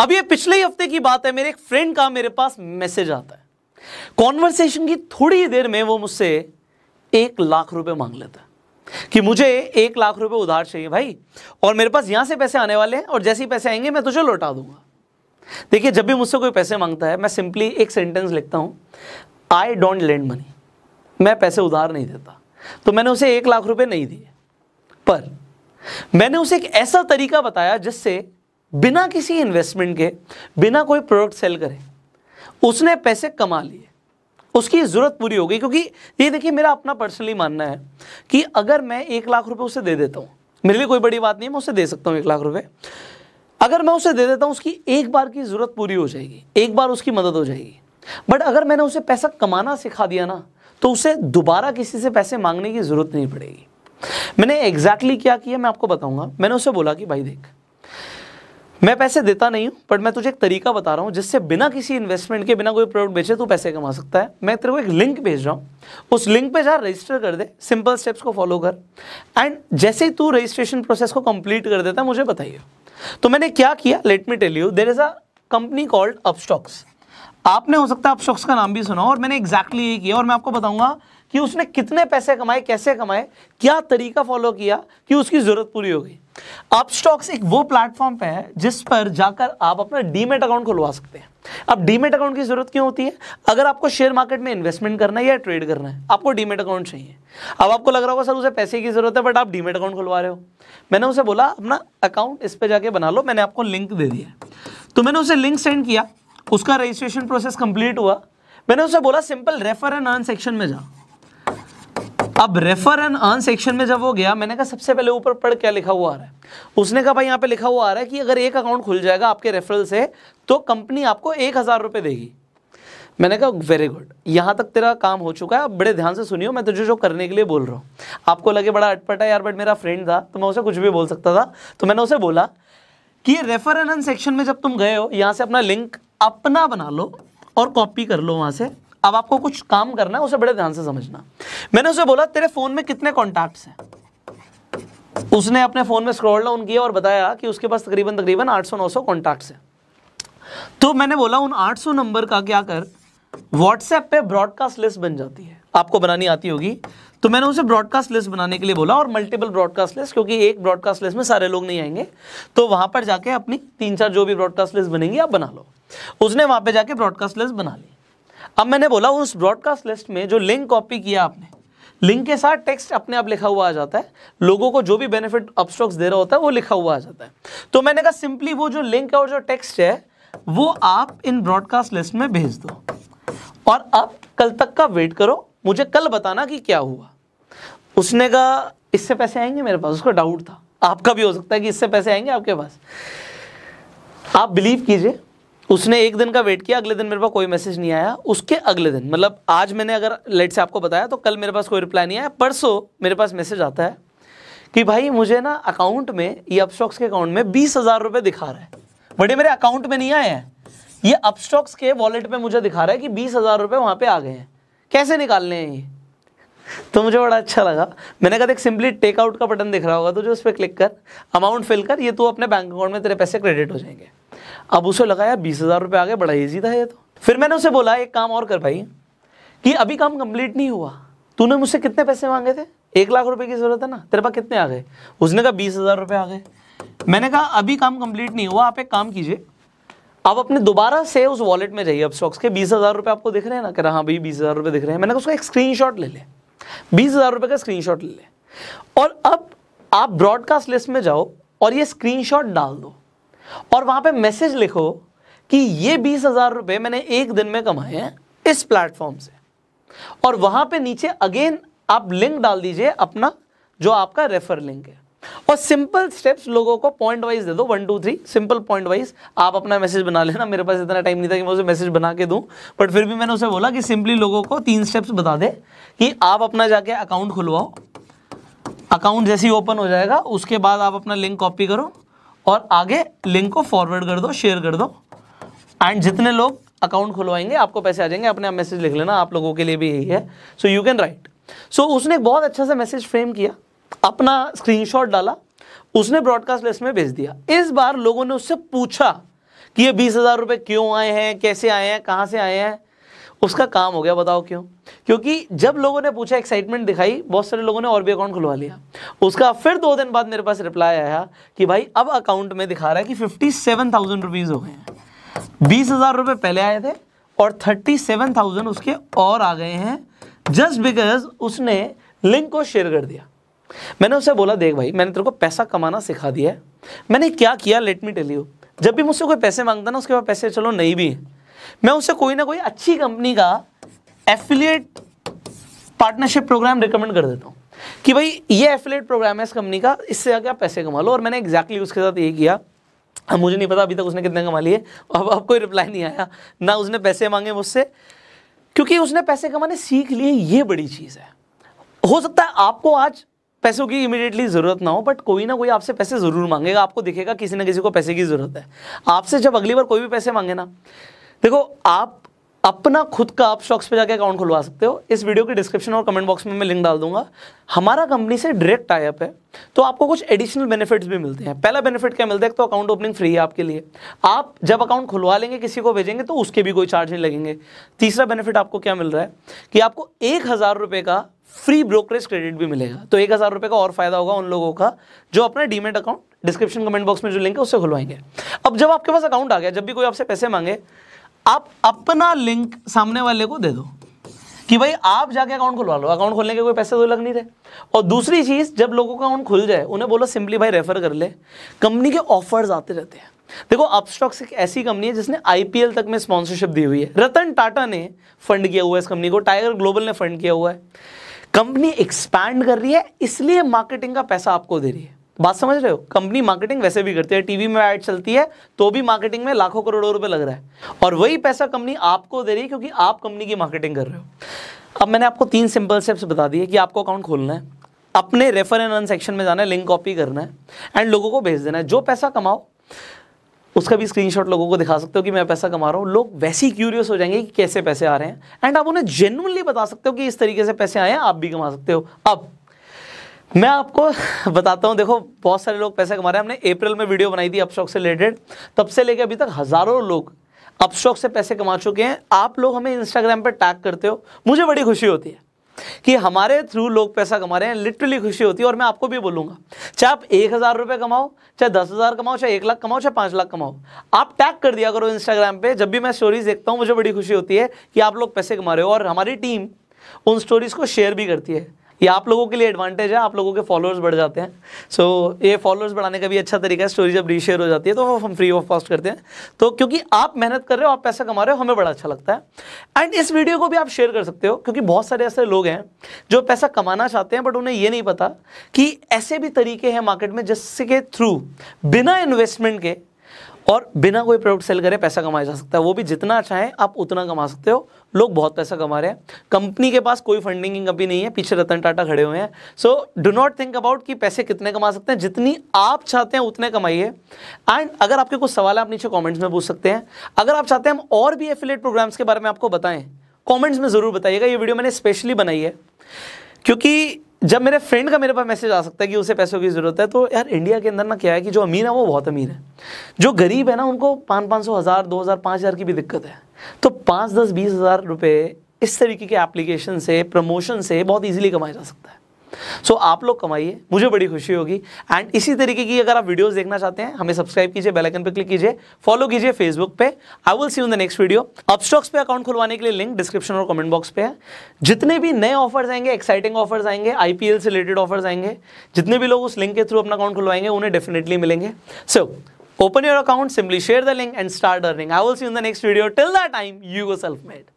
अब ये पिछले ही हफ्ते की बात है मेरे एक फ्रेंड का मेरे पास मैसेज आता है कॉन्वर्सेशन की थोड़ी देर में वो मुझसे एक लाख रुपए मांग लेता है कि मुझे एक लाख रुपए उधार चाहिए भाई और मेरे पास यहां से पैसे आने वाले हैं और जैसे ही पैसे आएंगे मैं तुझे लौटा दूंगा देखिए जब भी मुझसे कोई पैसे मांगता है मैं सिंपली एक सेंटेंस लिखता हूं आई डोंट लेंड मनी मैं पैसे उधार नहीं देता तो मैंने उसे एक लाख रुपए नहीं दिए पर मैंने उसे एक ऐसा तरीका बताया जिससे बिना किसी इन्वेस्टमेंट के बिना कोई प्रोडक्ट सेल करे उसने पैसे कमा लिए उसकी ज़रूरत पूरी हो गई क्योंकि ये देखिए मेरा अपना पर्सनली मानना है कि अगर मैं एक लाख रुपए उसे दे देता हूँ मेरे लिए कोई बड़ी बात नहीं है मैं उसे दे सकता हूँ एक लाख रुपए अगर मैं उसे दे देता हूँ उसकी एक बार की ज़रूरत पूरी हो जाएगी एक बार उसकी मदद हो जाएगी बट अगर मैंने उसे पैसा कमाना सिखा दिया ना तो उसे दोबारा किसी से पैसे मांगने की ज़रूरत नहीं पड़ेगी मैंने एग्जैक्टली exactly क्या किया मैं आपको बताऊंगा मैंने उसे बोला कि भाई देख मैं पैसे देता नहीं हूँ बट मैं तुझे एक तरीका बता रहा हूँ जिससे बिना किसी इन्वेस्टमेंट के बिना कोई प्रोडक्ट बेचे तू पैसे कमा सकता है मैं तेरे को एक लिंक भेज रहा हूँ उस लिंक पे जा रजिस्टर कर दे सिंपल स्टेप्स को फॉलो कर एंड जैसे ही तू रजिस्ट्रेशन प्रोसेस को कंप्लीट कर देता है मुझे बताइए तो मैंने क्या किया let me tell you there is a company called Upstox आपने हो सकता है अपस्टॉक्स का नाम भी सुना और मैंने एग्जैक्टली exactly ये किया और मैं आपको बताऊंगा कि उसने कितने पैसे कमाए कैसे कमाए क्या तरीका फॉलो किया कि उसकी ज़रूरत पूरी हो गई अब स्टॉक्स एक वो प्लेटफॉर्म पे है जिस पर जाकर आप अपना डीमेट अकाउंट खुलवा सकते हैं अब डीमेट अकाउंट की जरूरत क्यों होती है अगर आपको शेयर मार्केट में इन्वेस्टमेंट करना है या ट्रेड करना है आपको डीमेट अकाउंट चाहिए अब आपको लग रहा होगा सर उसे पैसे की जरूरत है बट आप डीमेट अकाउंट खुलवा रहे हो मैंने उसे बोला अपना अकाउंट इस पर जाके बना लो मैंने आपको लिंक दे दिया तो मैंने उसे लिंक सेंड किया उसका रजिस्ट्रेशन प्रोसेस कंप्लीट हुआ मैंने उसे बोला simple refer and earn section में जाओ अब रेफर एंड अर्न सेक्शन में जब वो गया मैंने कहा सबसे पहले ऊपर पढ़ क्या लिखा हुआ आ रहा है उसने कहा भाई यहाँ पे लिखा हुआ आ रहा है कि अगर एक अकाउंट खुल जाएगा आपके रेफरल से तो कंपनी आपको एक हज़ार रुपये देगी मैंने कहा वेरी गुड यहाँ तक तेरा काम हो चुका है अब बड़े ध्यान से सुनियो मैं तुझे जो करने के लिए बोल रहा हूँ आपको लगे बड़ा अटपटा यार बट मेरा फ्रेंड था तो मैं उसे कुछ भी बोल सकता था तो मैंने उसे बोला कि रेफर एंड अर्न सेक्शन में जब तुम गए हो यहाँ से अपना लिंक अपना बना लो और कॉपी कर लो वहाँ से अब आपको कुछ काम करना है उसे बड़े ध्यान से समझना मैंने उसे बोला तेरे फोन में कितने कॉन्टैक्ट हैं उसने अपने फ़ोन में स्क्रॉल डाउन किया और बताया कि उसके पास तकरीबन तकरीबन 800-900 कॉन्टैक्ट है तो मैंने बोला उन 800 नंबर का क्या कर व्हाट्सएप पे ब्रॉडकास्ट लिस्ट बन जाती है आपको बनानी आती होगी तो मैंने उसे ब्रॉडकास्ट लिस्ट बनाने के लिए बोला और मल्टीपल ब्रॉडकास्ट लिस्ट क्योंकि एक ब्रॉडकास्ट लिस्ट में सारे लोग नहीं आएंगे तो वहां पर जाके अपनी तीन चार जो भी ब्रॉडकास्ट लिस्ट बनेंगी आप बना लो उसने वहां पर जाके ब्रॉडकास्ट लिस्ट बना ली अब मैंने बोला उस ब्रॉडकास्ट लिस्ट में जो लिंक कॉपी किया आपने लिंक के साथ टेक्स्ट अपने आप लिखा हुआ आ जाता है लोगों को जो भी बेनिफिट अपस्टॉक्स दे रहा होता है वो लिखा हुआ आ जाता है तो मैंने कहा सिंपली वो जो लिंक है और जो टेक्स्ट है वो आप इन ब्रॉडकास्ट लिस्ट में भेज दो और अब कल तक का वेट करो मुझे कल बताना कि क्या हुआ उसने कहा इससे पैसे आएंगे मेरे पास उसका डाउट था आपका भी हो सकता है कि इससे पैसे आएंगे आपके पास आप बिलीव कीजिए उसने एक दिन का वेट किया अगले दिन मेरे पास कोई मैसेज नहीं आया उसके अगले दिन मतलब आज मैंने अगर लेट से आपको बताया तो कल मेरे पास कोई रिप्लाई नहीं आया परसों मेरे पास मैसेज आता है कि भाई मुझे ना अकाउंट में ये अपस्टॉक्स के अकाउंट में बीस हज़ार रुपये दिखा रहा है बट ये मेरे अकाउंट में नहीं आए हैं ये अपस्टॉक्स के वॉलेट में मुझे दिखा रहा है कि बीस हज़ार रुपये वहाँ पर आ गए हैं कैसे निकालने हैं ये तो मुझे बड़ा अच्छा लगा मैंने कहा देख सिंपली टेकआउट का बटन दिख रहा होगा तो जो उस पर क्लिक कर अमाउंट फिल कर ये तो अपने बैंक अकाउंट में तेरे पैसे क्रेडिट हो जाएंगे अब उसे लगा यार बीस हज़ार रुपये आगे बड़ा ईजी था ये तो फिर मैंने उसे बोला एक काम और कर भाई कि अभी काम कंप्लीट नहीं हुआ तूने मुझसे कितने पैसे मांगे थे एक लाख रुपये की ज़रूरत है ना तेरे पास कितने आ गए उसने कहा बीस हज़ार रुपये आ गए मैंने कहा अभी काम कंप्लीट नहीं हुआ आप एक काम कीजिए आप अपने दोबारा से उस वॉलेट में जाइए अब स्टॉक्स के बीस हज़ार रुपये आपको दिख रहे हैं ना कह रहा हाँ भाई बीस हज़ार रुपये दिख रहे हैं मैंने कहा उसका एक स्क्रीनशॉट ले लें बीस हजार रुपए का स्क्रीनशॉट ले लें और अब आप ब्रॉडकास्ट लिस्ट में जाओ और ये स्क्रीनशॉट डाल दो और वहां पे मैसेज लिखो कि ये बीस हजार रुपए मैंने एक दिन में कमाए हैं इस प्लेटफॉर्म से और वहां पे नीचे अगेन आप लिंक डाल दीजिए अपना जो आपका रेफर लिंक है और सिंपल स्टेप्स लोगों को पॉइंट वाइज दे दो one two three simple point wise आप अपना मैसेज बना लेना मेरे पास इतना टाइम नहीं था कि मैं उसे मैसेज बना के दूं बट फिर भी मैंने उसे बोला कि सिंपली लोगों को तीन स्टेप्स बता दे कि आप अपना जाके अकाउंट खुलवाओ अकाउंट जैसे ही ओपन हो जाएगा उसके बाद आप अपना लिंक कॉपी करो और आगे लिंक को फॉरवर्ड कर दो शेयर कर दो एंड जितने लोग अकाउंट खुलवाएंगे आपको पैसे आ जाएंगे अपने आप मैसेज लिख लेना आप लोगों के लिए भी यही है so you can write so उसने बहुत अच्छा सा मैसेज फ्रेम किया अपना स्क्रीनशॉट डाला उसने ब्रॉडकास्ट लिस्ट में भेज दिया इस बार लोगों ने उससे पूछा कि ये बीस हज़ार रुपए क्यों आए हैं कैसे आए हैं कहां से आए हैं उसका काम हो गया बताओ क्यों क्योंकि जब लोगों ने पूछा एक्साइटमेंट दिखाई बहुत सारे लोगों ने और भी अकाउंट खुलवा लिया उसका फिर दो दिन बाद मेरे पास रिप्लाई आया कि भाई अब अकाउंट में दिखा रहा है कि फिफ्टी सेवन थाउजेंड रुपीज़ हो गए हैं बीस हज़ार रुपए पहले आए थे और थर्टी सेवन थाउजेंड उसके और आ गए हैं जस्ट बिकॉज उसने लिंक को शेयर कर दिया मैंने उसे बोला देख भाई मैंने तेरे को पैसा कमाना सिखा दिया है मैंने क्या किया लेट मी टेल यू जब भी मुझसे कोई पैसे मांगता ना उसके पास पैसे चलो नहीं भी मैं उसे कोई ना कोई अच्छी कंपनी का एफिलिएट पार्टनरशिप प्रोग्राम रिकमेंड कर देता हूँ कि भाई ये एफिलेट प्रोग्राम है इस कंपनी का इससे आगे आप पैसे कमा लो और मैंने एग्जैक्टली exactly उसके साथ ये किया अब मुझे नहीं पता अभी तक उसने कितने कमा लिए अब अब कोई रिप्लाई नहीं आया ना उसने पैसे मांगे मुझसे क्योंकि उसने पैसे कमाने सीख लिए ये बड़ी चीज़ है हो सकता है आपको आज पैसों की इमीडिएटली ज़रूरत ना हो बट कोई ना कोई आपसे पैसे ज़रूर मांगेगा आपको दिखेगा किसी ना किसी को पैसे की ज़रूरत है आपसे जब अगली बार कोई भी पैसे मांगे ना देखो आप अपना खुद का आप स्टॉक्स पे जाके अकाउंट खुलवा सकते हो इस वीडियो के डिस्क्रिप्शन और कमेंट बॉक्स में मैं लिंक डाल दूंगा हमारा कंपनी से डायरेक्ट टाइप है तो आपको कुछ एडिशनल बेनिफिट्स भी मिलते हैं पहला बेनिफिट क्या मिलता है तो अकाउंट ओपनिंग फ्री है आपके लिए आप जब अकाउंट खुलवा लेंगे किसी को भेजेंगे तो उसके भी कोई चार्ज नहीं लगेंगे तीसरा बेनिफिट आपको क्या मिल रहा है कि आपको एक का फ्री ब्रोकरेज क्रेडिट भी मिलेगा तो एक हज़ार रुपए का और फायदा होगा उन लोगों का जो अपना demat account description comment box में जो लिंक है उससे खुलवाएंगे अब जब आपके पास अकाउंट आ गया जब भी कोई आपसे पैसे मांगे आप अपना लिंक सामने वाले को दे दो कि भाई आप जाके अकाउंट खुलवा लो अकाउंट खोलने के कोई पैसे तो लग नहीं रहे और दूसरी चीज़ जब लोगों का अकाउंट खुल जाए उन्हें बोलो सिंपली भाई रेफर कर ले कंपनी के ऑफर्स आते रहते हैं देखो अपस्टॉक्स एक ऐसी कंपनी है जिसने आईपीएल तक में स्पॉन्सरशिप दी हुई है रतन टाटा ने फंड किया हुआ है इस कंपनी को टाइगर ग्लोबल ने फंड किया हुआ है कंपनी एक्सपैंड कर रही है इसलिए मार्केटिंग का पैसा आपको दे रही है बात समझ रहे हो कंपनी मार्केटिंग वैसे भी करती है टीवी में ऐड चलती है तो भी मार्केटिंग में लाखों करोड़ों रुपए लग रहा है और वही पैसा कंपनी आपको दे रही है क्योंकि आप कंपनी की मार्केटिंग कर रहे हो अब मैंने आपको तीन सिंपल स्टेप्स बता दिए कि आपको अकाउंट खोलना है अपने रेफर एंड अर्न सेक्शन में जाना है लिंक कॉपी करना है एंड लोगों को भेज देना है जो पैसा कमाओ उसका भी स्क्रीनशॉट लोगों को दिखा सकते हो कि मैं पैसा कमा रहा हूँ लोग वैसे ही क्यूरियस हो जाएंगे कि कैसे पैसे आ रहे हैं एंड आप उन्हें जेनुअनली बता सकते हो कि इस तरीके से पैसे आए हैं आप भी कमा सकते हो अब मैं आपको बताता हूँ देखो बहुत सारे लोग पैसे कमा रहे हैं हमने अप्रैल में वीडियो बनाई थी अपस्टॉक से रिलेटेड तब से लेकर अभी तक हज़ारों लोग अपस्टॉक से पैसे कमा चुके हैं आप लोग हमें इंस्टाग्राम पर टैग करते हो मुझे बड़ी खुशी होती है कि हमारे थ्रू लोग पैसा कमा रहे हैं लिटरली खुशी होती है और मैं आपको भी बोलूँगा चाहे आप एक हज़ार रुपये कमाओ चाहे दस हज़ार कमाओ चाहे एक लाख कमाओ चाहे पाँच लाख कमाओ आप टैग कर दिया करो इंस्टाग्राम पे जब भी मैं स्टोरीज देखता हूँ मुझे बड़ी खुशी होती है कि आप लोग पैसे कमा रहे हो और हमारी टीम उन स्टोरीज़ को शेयर भी करती है ये आप लोगों के लिए एडवांटेज है आप लोगों के फॉलोअर्स बढ़ जाते हैं सो so, ये फॉलोअर्स बढ़ाने का भी अच्छा तरीका है स्टोरी जब रीशेयर हो जाती है तो हम फ्री ऑफ कॉस्ट करते हैं तो क्योंकि आप मेहनत कर रहे हो आप पैसा कमा रहे हो हमें बड़ा अच्छा लगता है एंड इस वीडियो को भी आप शेयर कर सकते हो क्योंकि बहुत सारे ऐसे लोग हैं जो पैसा कमाना चाहते हैं बट उन्हें ये नहीं पता कि ऐसे भी तरीके हैं मार्केट में जिसके थ्रू बिना इन्वेस्टमेंट के और बिना कोई प्रोडक्ट सेल करे पैसा कमाया जा सकता है वो भी जितना चाहें अच्छा आप उतना कमा सकते हो लोग बहुत पैसा कमा रहे हैं कंपनी के पास कोई फंडिंग कभी नहीं है पीछे रतन टाटा खड़े हुए हैं so do not think about कि पैसे कितने कमा सकते हैं जितनी आप चाहते हैं उतने कमाइए एंड अगर आपके कुछ सवाल है आप नीचे कॉमेंट्स में पूछ सकते हैं अगर आप चाहते हैं हम और भी एफिलेट प्रोग्राम्स के बारे में आपको बताएं कॉमेंट्स में ज़रूर बताइएगा ये वीडियो मैंने स्पेशली बनाई है क्योंकि जब मेरे फ्रेंड का मेरे पास मैसेज आ सकता है कि उसे पैसों की ज़रूरत है तो यार इंडिया के अंदर ना क्या है कि जो अमीर है वो बहुत अमीर है जो गरीब है ना उनको पाँच पाँच सौ हज़ार दो हज़ार पाँच हज़ार की भी दिक्कत है तो पाँच दस बीस हज़ार रुपये इस तरीके के एप्लीकेशन से प्रमोशन से बहुत ईजिली कमाया जा सकता है सो so, आप लोग कमाइए मुझे बड़ी खुशी होगी एंड इसी तरीके की अगर आप वीडियोस देखना चाहते हैं हमें सब्सक्राइब कीजिए बेल आइकन पर क्लिक कीजिए फॉलो कीजिए फेसबुक पे I will see in the next video Upstox पे अकाउंट खुलवाने के लिए लिंक डिस्क्रिप्शन और कमेंट बॉक्स पे है जितने भी नए ऑफर्स आएंगे एक्साइटिंग ऑफर्स आएंगे आईपीएल से रिलेटेड ऑफर्स आएंगे जितने भी लोग उस लिंक के थ्रू अपना अकाउंट खुलवाएंगे उन्हें डेफिनेटली मिलेंगे so open your account simply share the link and start earning I will see in the next video till the time you go self made